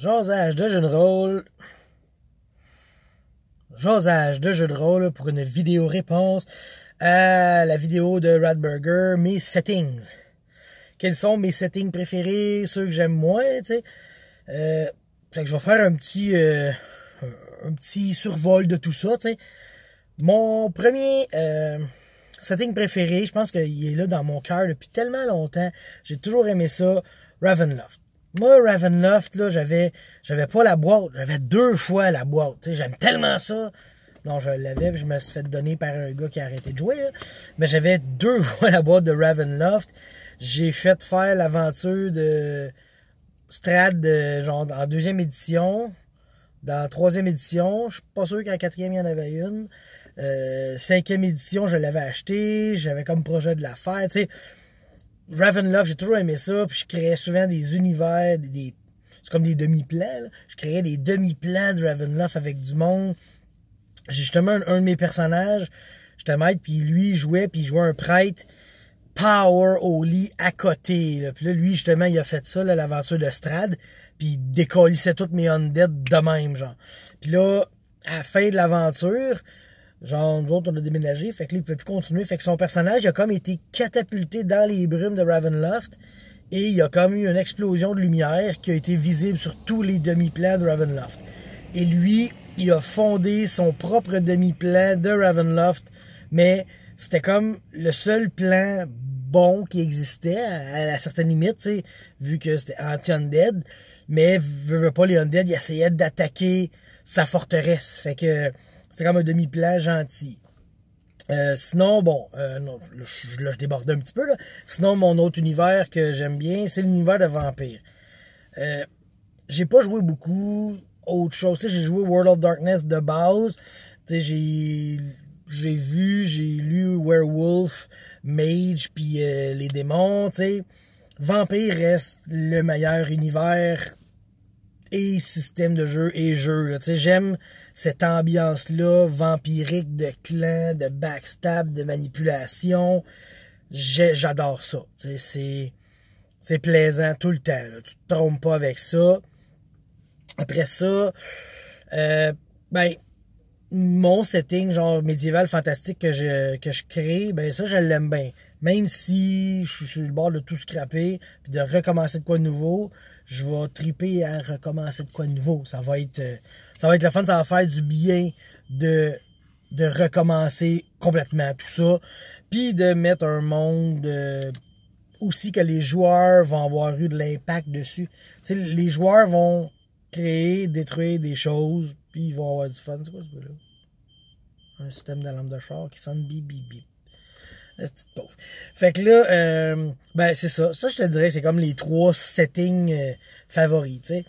Josage de jeu de rôle. Josage de jeu de rôle pour une vidéo réponse à la vidéo de Radburger, mes settings. Quels sont mes settings préférés, ceux que j'aime moins, tu sais. Euh, je vais faire un petit, euh, un petit survol de tout ça, tu sais. Mon premier euh, setting préféré, je pense qu'il est là dans mon cœur depuis tellement longtemps. J'ai toujours aimé ça, Ravenloft. Moi, Ravenloft, là, j'avais, j'avais pas la boîte. J'avais deux fois la boîte. J'aime tellement ça. Non, je l'avais, je me suis fait donner par un gars qui a arrêté de jouer. Hein. Mais j'avais deux fois la boîte de Ravenloft. J'ai fait faire l'aventure de Strad de, genre en deuxième édition. Dans troisième édition, je suis pas sûr qu'en quatrième il y en avait une. Euh, cinquième édition, je l'avais acheté. J'avais comme projet de la faire. Ravenloft, j'ai toujours aimé ça, puis je créais souvent des univers, des, c'est comme des demi-plans, je créais des demi-plans de Ravenloft avec du monde. J'ai justement un, de mes personnages, j'étais maître, puis lui, jouait, puis il jouait un prêtre power au lit à côté. Puis là, lui, justement, il a fait ça, l'aventure de Strad, puis il décollissait toutes mes undead de même, genre. Puis là, à la fin de l'aventure, Genre, nous autres, on a déménagé, fait que là, il pouvait plus continuer. Fait que son personnage a comme été catapulté dans les brumes de Ravenloft. Et il y a comme eu une explosion de lumière qui a été visible sur tous les demi-plans de Ravenloft. Et lui, il a fondé son propre demi-plan de Ravenloft, mais c'était comme le seul plan bon qui existait, à, la certaines limites, vu que c'était anti-undead. Mais, veut, pas, les undead, ils essayaient d'attaquer sa forteresse. Fait que c'est comme un demi plan gentil. Euh, sinon, bon, euh, je, déborde un petit peu. Sinon, mon autre univers que j'aime bien, c'est l'univers de Vampire. Euh, j'ai pas joué beaucoup autre chose. J'ai joué World of Darkness de base. J'ai vu, j'ai lu Werewolf, Mage, puis les démons. Vampire reste le meilleur univers et système de jeu et jeu. J'aime cette ambiance-là vampirique de clan, de backstab, de manipulation. J'adore ça. C'est plaisant tout le temps. Tu te trompes pas avec ça. Après ça, euh, ben, mon setting genre médiéval fantastique que je, que je crée, ben ça, je l'aime bien même si je suis sur le bord de tout scraper, puis de recommencer de quoi de nouveau, je vais triper à recommencer de quoi de nouveau. Ça va être, euh, ça va être le fun, ça va faire du bien de, de recommencer complètement tout ça, puis de mettre un monde euh, aussi que les joueurs vont avoir eu de l'impact dessus. les joueurs vont créer, détruire des choses, puis ils vont avoir du fun. C'est quoi ce là Un système d'alarme de char qui sonne bip bip bip. Fait que là, euh, ben c'est ça. Ça, je te dirais, c'est comme les trois settings euh, favoris, tu sais.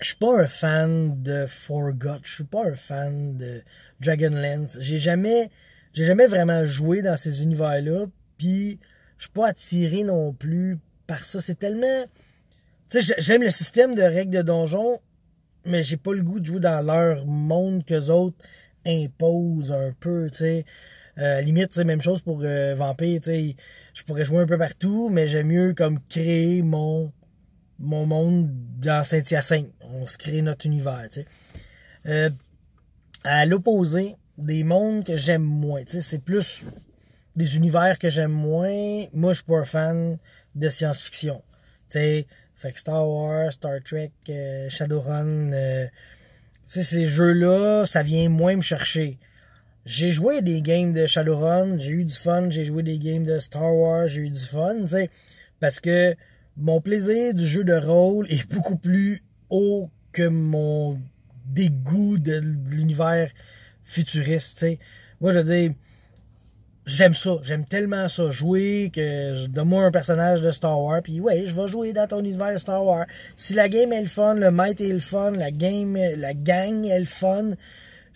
Je suis pas un fan de Forgot, je suis pas un fan de Dragonlance. J'ai jamais, j'ai jamais vraiment joué dans ces univers-là, puis je suis pas attiré non plus par ça. C'est tellement, tu sais, j'aime le système de règles de donjon, mais j'ai pas le goût de jouer dans leur monde que autres imposent un peu, tu sais. Euh, limite, c'est même chose pour euh, Vampire, je pourrais jouer un peu partout, mais j'aime mieux comme créer mon mon monde dans Saint-Hyacinthe. On se crée notre univers, tu sais euh, à l'opposé, des mondes que j'aime moins, c'est plus des univers que j'aime moins. Moi, je suis pas fan de science-fiction. fait que Star Wars, Star Trek, Shadowrun, ces jeux-là, ça vient moins me chercher j'ai joué des games de Shadowrun, j'ai eu du fun, j'ai joué des games de Star Wars, j'ai eu du fun, tu sais, parce que mon plaisir du jeu de rôle est beaucoup plus haut que mon dégoût de l'univers futuriste, tu sais. Moi, je dis j'aime ça, j'aime tellement ça jouer que je donne-moi un personnage de Star Wars, puis ouais, je vais jouer dans ton univers de Star Wars. Si la game est le fun, le maître est le fun, la game, la gang est le fun,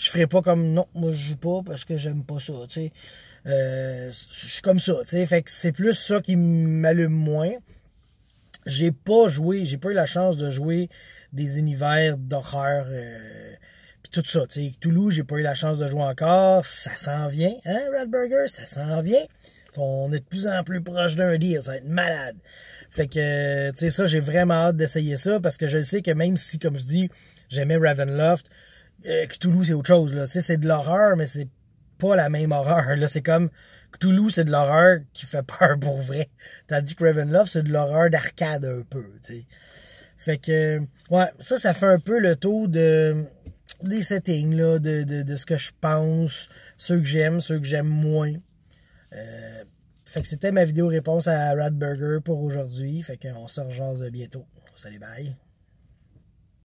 je ferai pas comme non, moi je joue pas parce que j'aime pas ça, tu euh, je suis comme ça, tu Fait que c'est plus ça qui m'allume moins. J'ai pas joué, j'ai pas eu la chance de jouer des univers d'horreur. Euh, tout ça, tu sais. Toulouse, j'ai pas eu la chance de jouer encore. Ça s'en vient, hein, Radburger? Ça s'en vient. On est de plus en plus proche d'un deal, ça va être malade. Fait que, tu sais, ça, j'ai vraiment hâte d'essayer ça parce que je sais que même si, comme je dis, j'aimais Ravenloft, euh, Cthulhu, c'est autre chose. Là. C'est de l'horreur, mais c'est pas la même horreur. C'est comme Cthulhu, c'est de l'horreur qui fait peur pour vrai. Tandis que Ravenloft, c'est de l'horreur d'arcade un peu. Fait que, ouais, ça, ça fait un peu le tour de, des settings, de, ce que je pense, ceux que j'aime, ceux que j'aime moins. Euh, fait que c'était ma vidéo réponse à Radburger pour aujourd'hui. Fait se rejoint bientôt. Salut, bye!